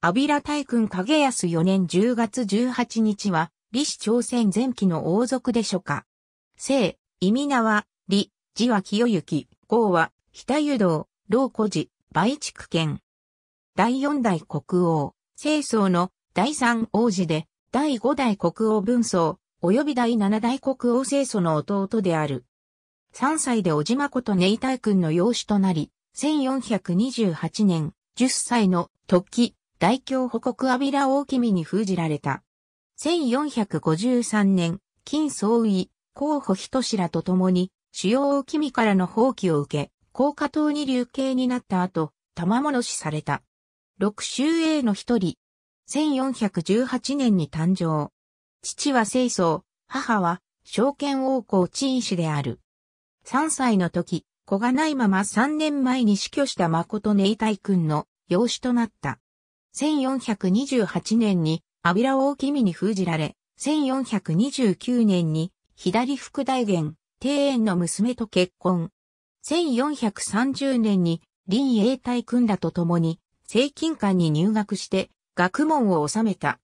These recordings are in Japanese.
アビラ大君影安4年10月18日は、李氏朝鮮前期の王族でしうか。姓、意味名は、李、字は清行、号は、北湯道、老古寺、梅畜県。第四代国王、清宗の第三王子で、第五代国王文宗、及び第七代国王清宗の弟である。3歳で小島ことネイ大君の養子となり、1428年、10歳の時、大京保国阿弥陀大君に封じられた。1453年、金総尉、候補人志らと共に、主要大君からの放棄を受け、高架島に流刑になった後、玉物死された。六州英の一人。1418年に誕生。父は清宗、母は、証券王侯陳氏である。3歳の時、子がないまま3年前に死去した誠根大君の養子となった。1428年に、アビを大君に封じられ、1429年に、左副大元、庭園の娘と結婚。1430年に、林永泰君らと共に、聖金館に入学して、学問を収めた。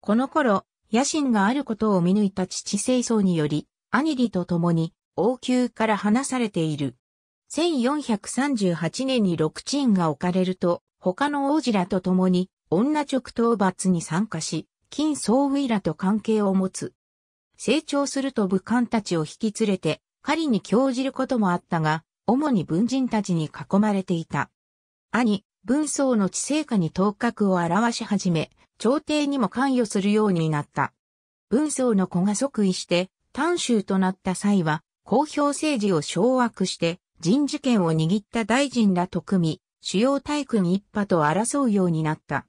この頃、野心があることを見抜いた父清掃により、兄里と共に、王宮から離されている。1438年に六鎮が置かれると、他の王子らと共に女直討伐に参加し、金総ウイらと関係を持つ。成長すると武官たちを引き連れて狩りに興じることもあったが、主に文人たちに囲まれていた。兄、文章の知性下に頭角を表し始め、朝廷にも関与するようになった。文章の子が即位して、丹州となった際は、公表政治を掌握して、人事権を握った大臣らと組み、主要大君一派と争うようになった。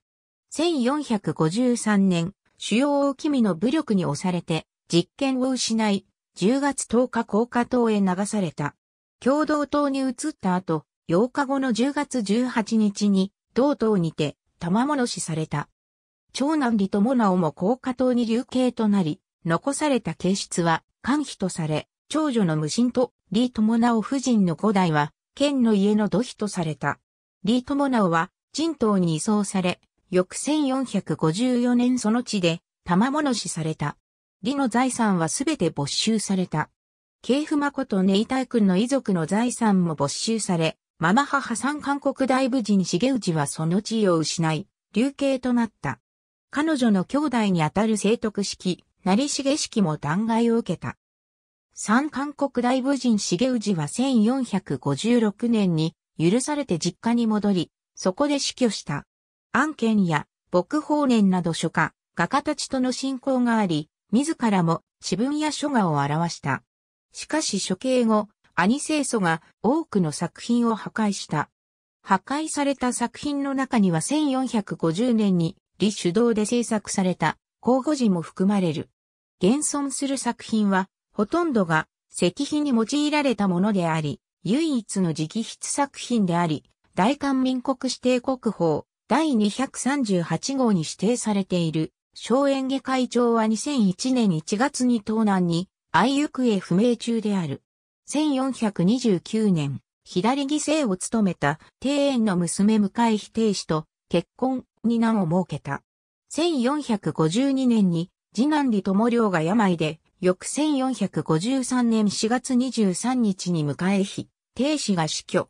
1453年、主要大君の武力に押されて、実権を失い、10月10日高架島へ流された。共同島に移った後、8日後の10月18日に、同島にて、玉物死された。長男李友直も高架島に流刑となり、残された形質は、官費とされ、長女の無心と李友直夫人の五代は、県の家の土費とされた。リートモナオは、人頭に移送され、翌1454年その地で、玉物死された。李の財産はすべて没収された。慶父誠ネイタイ君の遺族の財産も没収され、ママ母三韓国大武人重氏はその地位を失い、流刑となった。彼女の兄弟にあたる聖徳式、成重式も弾劾を受けた。三韓国大武人重氏は1456年に許されて実家に戻り、そこで死去した。案件や、牧法年など書家、画家たちとの親交があり、自らも、自文や書画を表した。しかし処刑後、兄聖祖が多くの作品を破壊した。破壊された作品の中には1450年に李主導で制作された交互時も含まれる。現存する作品は、ほとんどが石碑に用いられたものであり、唯一の直筆作品であり、大韓民国指定国宝第238号に指定されている、小演下会長は2001年1月に東南に、愛行方不明中である。1429年、左犠牲を務めた庭園の娘向井否定氏と結婚に名を設けた。1452年に次男李友良が病で、翌1453年4月23日に迎え日、定子が死去。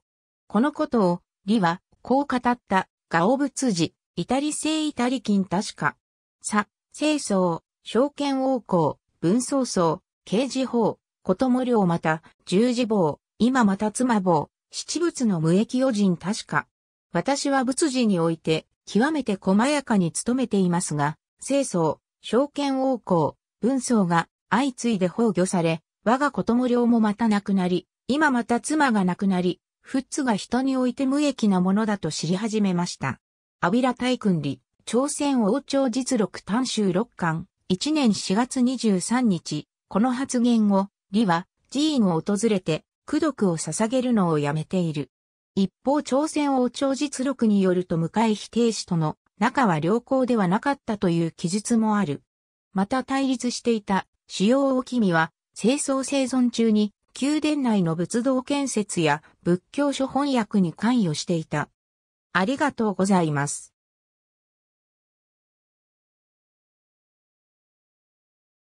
このことを、李は、こう語った、ガオブツジ、イタリ製イタリ金確か。さ、清掃、証券王公、文曹操、刑事法、ことも領また、十字棒、今また妻棒、七仏の無益余人確か。私は仏事において、極めて細やかに努めていますが、清掃、証券王公、文曹が相次いで崩御され、我がことも領もまたなくなり、今また妻が亡くなり、フッツが人において無益なものだと知り始めました。アビラ大君理、朝鮮王朝実録短州六巻、1年4月23日、この発言後、李は寺院を訪れて、功徳を捧げるのをやめている。一方朝鮮王朝実録によると向え否定士との仲は良好ではなかったという記述もある。また対立していた主要王君は清掃生存中に宮殿内の仏道建設や仏教書翻訳に関与していた。ありがとうございます。